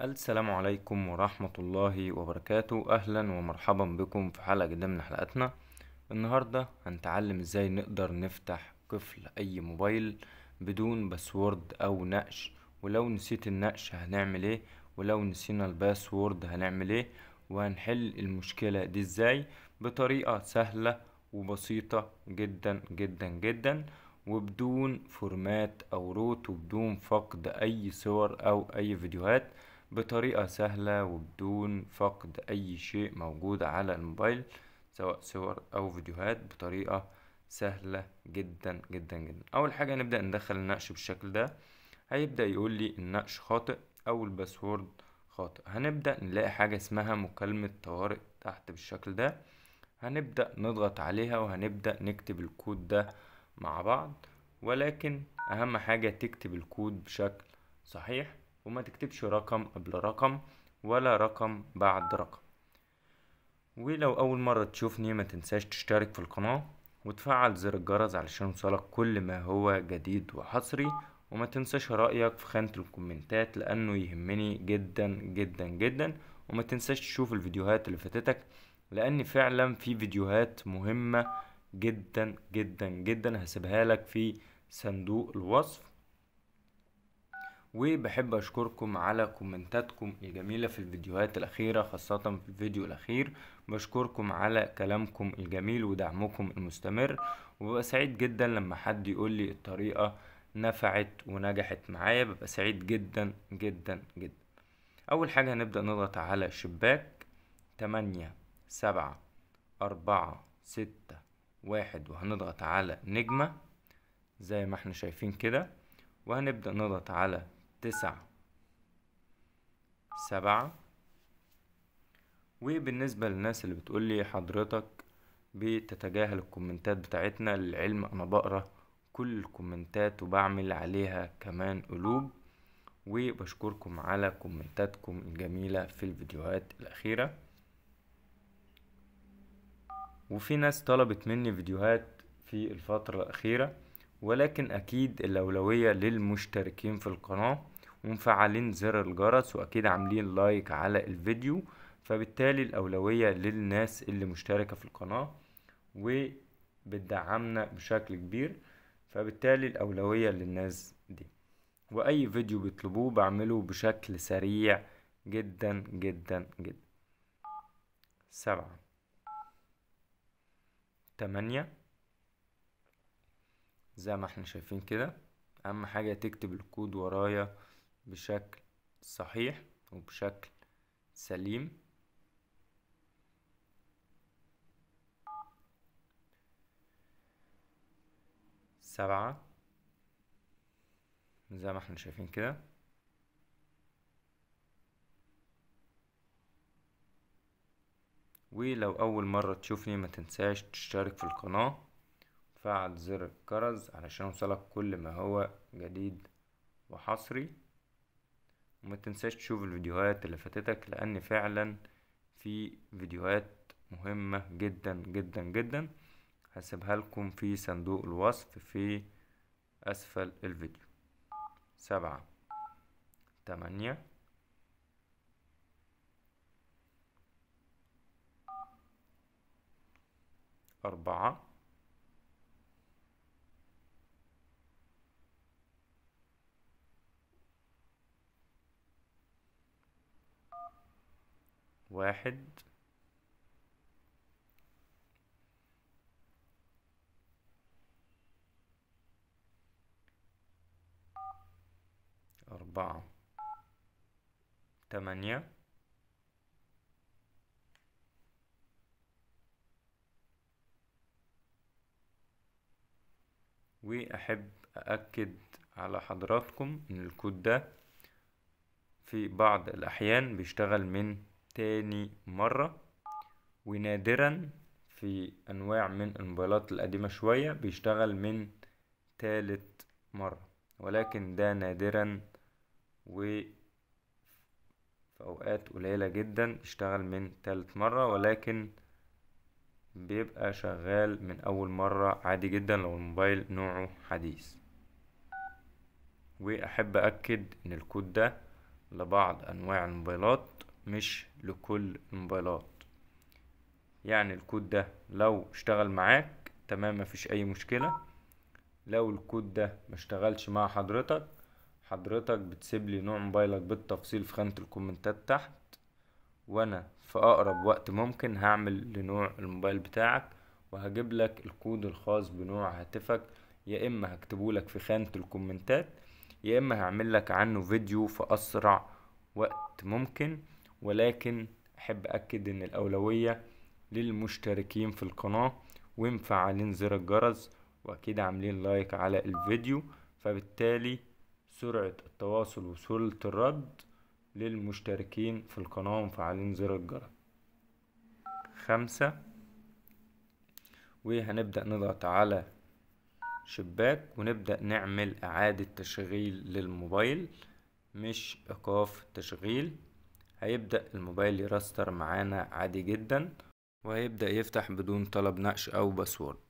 السلام عليكم ورحمة الله وبركاته أهلا ومرحبا بكم في حلقة جديدة من حلقاتنا النهاردة هنتعلم ازاي نقدر نفتح قفل أي موبايل بدون باسورد أو نقش ولو نسيت النقش هنعمل ايه ولو نسينا الباسورد هنعمل ايه وهنحل المشكلة دي ازاي بطريقة سهلة وبسيطة جدا جدا جدا وبدون فورمات او روت وبدون فقد اي صور او اي فيديوهات بطريقة سهلة وبدون فقد أي شيء موجود على الموبايل سواء صور أو فيديوهات بطريقة سهلة جدا جدا جدا أول حاجة نبدأ ندخل النقش بالشكل ده هيبدأ يقول لي النقش خاطئ أو الباسورد خاطئ هنبدأ نلاقي حاجة اسمها مكالمة طوارئ تحت بالشكل ده هنبدأ نضغط عليها وهنبدأ نكتب الكود ده مع بعض ولكن أهم حاجة تكتب الكود بشكل صحيح وما تكتبش رقم قبل رقم ولا رقم بعد رقم ولو أول مرة تشوفني ما تنساش تشترك في القناة وتفعل زر الجرس علشان يوصلك كل ما هو جديد وحصري وما تنساش رأيك في خانة الكومنتات لأنه يهمني جدا جدا جدا وما تنساش تشوف الفيديوهات اللي فاتتك لأن فعلا في فيديوهات مهمة جدا جدا جدا هسيبها لك في صندوق الوصف وبحب اشكركم على كومنتاتكم الجميلة في الفيديوهات الاخيرة خاصة في الفيديو الاخير بشكركم على كلامكم الجميل ودعمكم المستمر وببقى سعيد جدا لما حد يقول لي الطريقة نفعت ونجحت معايا ببقى سعيد جدا جدا جدا اول حاجة هنبدأ نضغط على شباك تمانية سبعة أربعة ستة واحد وهنضغط على نجمة زي ما احنا شايفين كده وهنبدأ نضغط على تسعة سبعة وبالنسبة للناس اللي بتقولي حضرتك بتتجاهل الكومنتات بتاعتنا للعلم أنا بقرأ كل الكومنتات وبعمل عليها كمان قلوب وبشكركم على كومنتاتكم الجميلة في الفيديوهات الأخيرة وفي ناس طلبت مني فيديوهات في الفترة الأخيرة ولكن أكيد الأولوية للمشتركين في القناة ومفعلين زر الجرس وأكيد عاملين لايك على الفيديو فبالتالي الأولوية للناس اللي مشتركة في القناة وبتدعمنا بشكل كبير فبالتالي الأولوية للناس دي وأي فيديو بيطلبوه بعمله بشكل سريع جدا جدا جدا سبعة تمانية زي ما احنا شايفين كده اهم حاجة تكتب الكود ورايا بشكل صحيح وبشكل سليم سبعة زي ما احنا شايفين كده ولو اول مرة تشوفني ما تنساش تشترك في القناة فعل زر الكرز علشان يوصلك كل ما هو جديد وحصري وما تنساش تشوف الفيديوهات اللي فاتتك لان فعلا في فيديوهات مهمة جدا جدا جدا هسيبها لكم في صندوق الوصف في اسفل الفيديو سبعة تمانية أربعة واحد أربعة تمانية وأحب أأكد على حضراتكم إن الكود ده في بعض الأحيان بيشتغل من تاني مرة ونادرا في أنواع من الموبايلات القديمة شوية بيشتغل من تالت مرة ولكن ده نادرا و في أوقات قليلة جدا بيشتغل من تالت مرة ولكن بيبقى شغال من أول مرة عادي جدا لو الموبايل نوعه حديث وأحب أكد إن الكود ده لبعض أنواع الموبايلات مش لكل الموبايلات يعني الكود ده لو اشتغل معاك تمام مفيش اي مشكلة لو الكود ده مشتغلش مع حضرتك حضرتك بتسيب لي نوع موبايلك بالتفصيل في خانة الكومنتات تحت وانا في اقرب وقت ممكن هعمل لنوع الموبايل بتاعك وهجيب لك الكود الخاص بنوع هاتفك يا اما هكتبه لك في خانة الكومنتات يا اما هعمل لك عنه فيديو في اسرع وقت ممكن ولكن أحب أكد إن الأولوية للمشتركين في القناة ومفعلين زر الجرس وأكيد عاملين لايك على الفيديو فبالتالي سرعة التواصل وسهولة الرد للمشتركين في القناة ومفعلين زر الجرس خمسة وهنبدأ نضغط على شباك ونبدأ نعمل إعادة تشغيل للموبايل مش إيقاف تشغيل هيبدأ الموبايل يراستر معانا عادي جدا وهيبدأ يفتح بدون طلب نقش أو باسورد